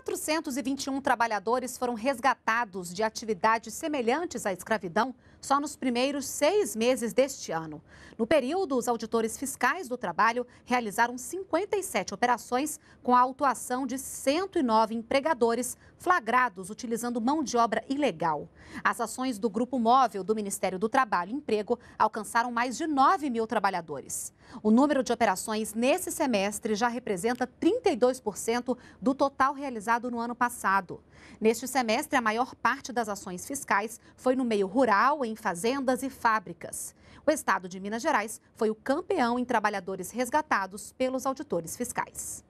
421 trabalhadores foram resgatados de atividades semelhantes à escravidão só nos primeiros seis meses deste ano. No período, os auditores fiscais do trabalho realizaram 57 operações com a autuação de 109 empregadores flagrados utilizando mão de obra ilegal. As ações do Grupo Móvel do Ministério do Trabalho e Emprego alcançaram mais de 9 mil trabalhadores. O número de operações nesse semestre já representa 32% do total realizado realizado no ano passado. Neste semestre, a maior parte das ações fiscais foi no meio rural, em fazendas e fábricas. O estado de Minas Gerais foi o campeão em trabalhadores resgatados pelos auditores fiscais.